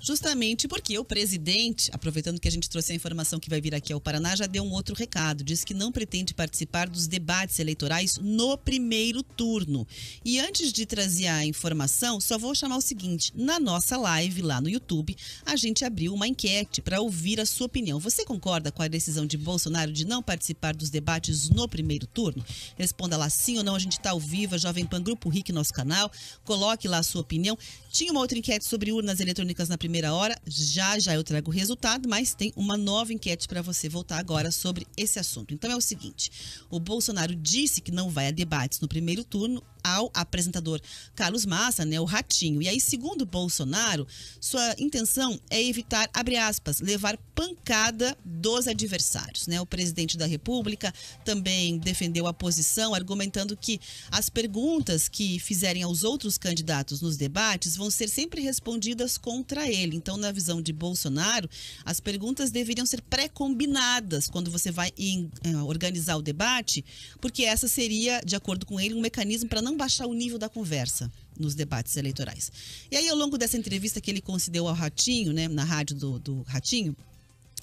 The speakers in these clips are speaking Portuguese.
justamente porque o presidente, aproveitando que a gente trouxe a informação que vai vir aqui ao Paraná, já deu um outro recado. Diz que não pretende participar dos debates eleitorais no primeiro turno. E antes de trazer a informação, só vou chamar o seguinte: na nossa live lá no YouTube, a gente abriu uma enquete para ouvir a sua opinião. Você concorda com a decisão de Bolsonaro de não participar dos debates no primeiro turno? Responda lá sim ou não. A gente está ao vivo, a Jovem Pan Grupo RIC, nosso canal. Coloque lá a sua opinião. Tinha uma outra enquete sobre urnas eletrônicas na primeira primeira hora. Já já eu trago o resultado, mas tem uma nova enquete para você voltar agora sobre esse assunto. Então é o seguinte: o Bolsonaro disse que não vai a debates no primeiro turno ao apresentador Carlos Massa, né, o Ratinho. E aí, segundo Bolsonaro, sua intenção é evitar, abre aspas, levar pancada dos adversários, né? O presidente da República também defendeu a posição, argumentando que as perguntas que fizerem aos outros candidatos nos debates vão ser sempre respondidas contra ele. Então, na visão de Bolsonaro, as perguntas deveriam ser pré-combinadas quando você vai em, eh, organizar o debate, porque essa seria, de acordo com ele, um mecanismo para não baixar o nível da conversa nos debates eleitorais. E aí, ao longo dessa entrevista que ele concedeu ao Ratinho, né, na rádio do, do Ratinho,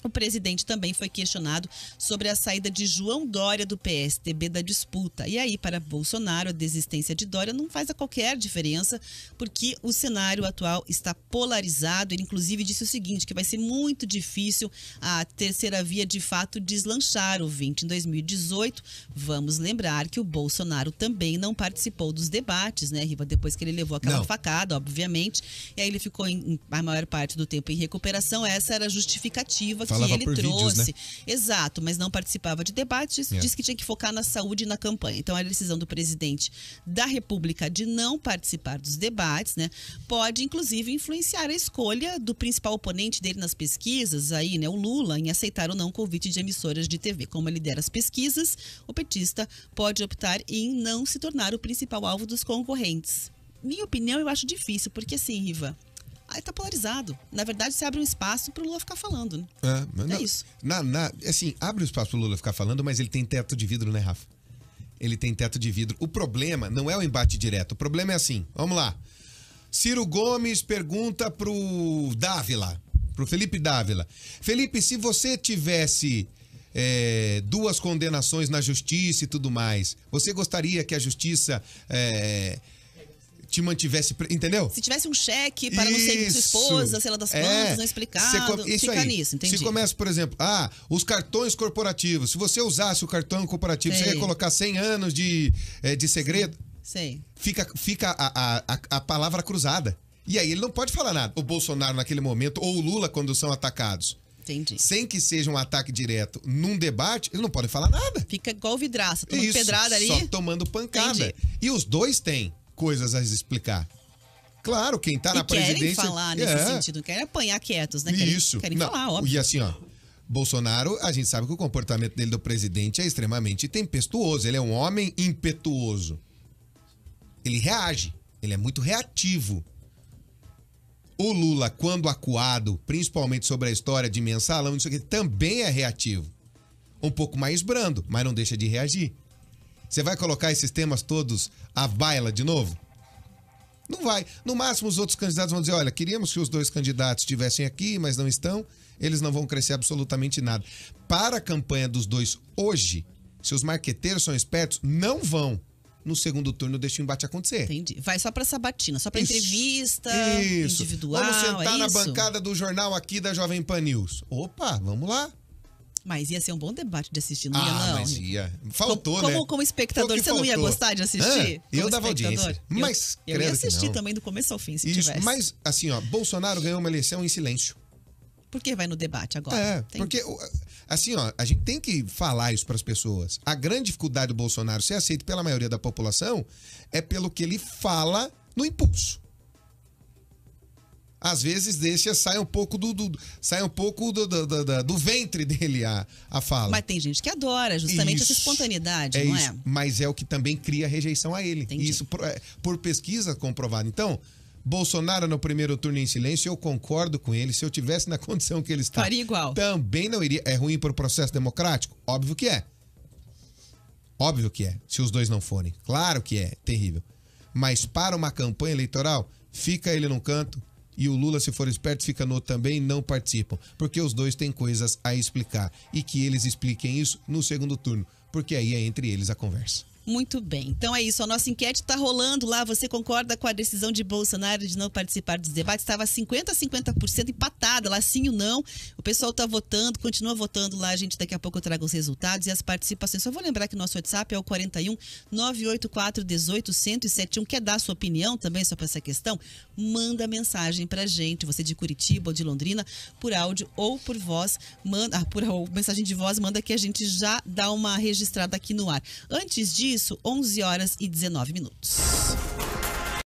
o presidente também foi questionado sobre a saída de João Dória do PSDB da disputa. E aí, para Bolsonaro, a desistência de Dória não faz a qualquer diferença, porque o cenário atual está polarizado. Ele, inclusive, disse o seguinte: que vai ser muito difícil a terceira via de fato deslanchar o 20 em 2018. Vamos lembrar que o Bolsonaro também não participou dos debates, né, Riva? Depois que ele levou aquela não. facada, obviamente. E aí ele ficou em, a maior parte do tempo em recuperação. Essa era a justificativa Falava que ele trouxe. Vídeos, né? Exato, mas não participava de debates, disse, é. disse que tinha que focar na saúde e na campanha. Então, a decisão do presidente da República de não participar dos debates, né, pode inclusive influenciar a escolha do principal oponente dele nas pesquisas, aí, né, o Lula, em aceitar ou não o convite de emissoras de TV. Como ele lidera as pesquisas, o petista pode optar em não se tornar o principal alvo dos concorrentes. Minha opinião, eu acho difícil, porque assim, Riva, aí tá polarizado. Na verdade, você abre um espaço pro Lula ficar falando, né? É, é mas é não, isso. Na, na, assim, abre um espaço pro Lula ficar falando, mas ele tem teto de vidro, né, Rafa? Ele tem teto de vidro. O problema não é o embate direto. O problema é assim, vamos lá. Ciro Gomes pergunta pro Dávila, pro Felipe Dávila. Felipe, se você tivesse é, duas condenações na justiça e tudo mais, você gostaria que a justiça... É, te mantivesse. Entendeu? Se tivesse um cheque para isso. não ser sua esposa, sei lá das quantas, é. não explicado. Você, isso fica aí. nisso, entendi. Se começa, por exemplo, ah, os cartões corporativos. Se você usasse o cartão corporativo, Sei. você ia colocar 100 anos de, eh, de segredo. Sei. Fica, fica a, a, a palavra cruzada. E aí ele não pode falar nada. O Bolsonaro naquele momento, ou o Lula quando são atacados. Entendi. Sem que seja um ataque direto num debate, ele não pode falar nada. Fica igual vidraça, tomando Isso, pedrada ali. Só tomando pancada. Entendi. E os dois têm coisas a explicar. Claro, quem está na querem presidência. Querem falar nesse é. sentido, querem apanhar quietos, né? Querem, Isso. Querem Não. falar, óbvio. E assim, ó. Bolsonaro, a gente sabe que o comportamento dele do presidente é extremamente tempestuoso. Ele é um homem impetuoso. Ele reage, ele é muito reativo. O Lula, quando acuado, principalmente sobre a história de mensalão, isso aqui, também é reativo. Um pouco mais brando, mas não deixa de reagir. Você vai colocar esses temas todos à baila de novo? Não vai. No máximo, os outros candidatos vão dizer: olha, queríamos que os dois candidatos estivessem aqui, mas não estão. Eles não vão crescer absolutamente nada. Para a campanha dos dois hoje, se os marqueteiros são espertos, não vão no segundo turno deixa o embate acontecer. Entendi. Vai só para sabatina, só para entrevista isso. individual. Vamos sentar é na isso? bancada do jornal aqui da Jovem Pan News. Opa, vamos lá. Mas ia ser um bom debate de assistir, não ia, ah, não? Mas ia. Faltou, como, né? Como, como espectador, você faltou. não ia gostar de assistir? Ah, eu dava audiência. Mas eu, eu ia assistir também do começo ao fim, se Isso, tivesse. Mas, assim, ó, Bolsonaro ganhou uma eleição em silêncio. Por que vai no debate agora? É, tem... porque, assim, ó, a gente tem que falar isso para as pessoas. A grande dificuldade do Bolsonaro ser aceito pela maioria da população é pelo que ele fala no impulso às vezes deixa, sai um pouco do, do sai um pouco do, do, do, do, ventre dele a, a fala. Mas tem gente que adora justamente isso. essa espontaneidade, é não é? isso. é? Mas é o que também cria rejeição a ele. Entendi. Isso por, é, por pesquisa comprovada. Então, Bolsonaro no primeiro turno em silêncio, eu concordo com ele. Se eu tivesse na condição que ele está, faria igual. Também não iria. É ruim para o processo democrático? Óbvio que é. Óbvio que é. Se os dois não forem, claro que é terrível. Mas para uma campanha eleitoral, fica ele num canto, e o Lula, se for esperto, fica no também não participam, porque os dois têm coisas a explicar e que eles expliquem isso no segundo turno, porque aí é entre eles a conversa. Muito bem. Então é isso. A nossa enquete está rolando lá. Você concorda com a decisão de Bolsonaro de não participar dos debates? Estava 50% a 50% empatada lá, sim ou não. O pessoal está votando, continua votando lá. A gente daqui a pouco traga os resultados e as participações. Só vou lembrar que nosso WhatsApp é o 41 984 18 1071. Quer dar sua opinião também sobre essa questão? Manda mensagem para gente. Você de Curitiba ou de Londrina, por áudio ou por voz. Manda, ah, por mensagem de voz, manda que a gente já dá uma registrada aqui no ar. Antes disso, isso, 11 horas e 19 minutos.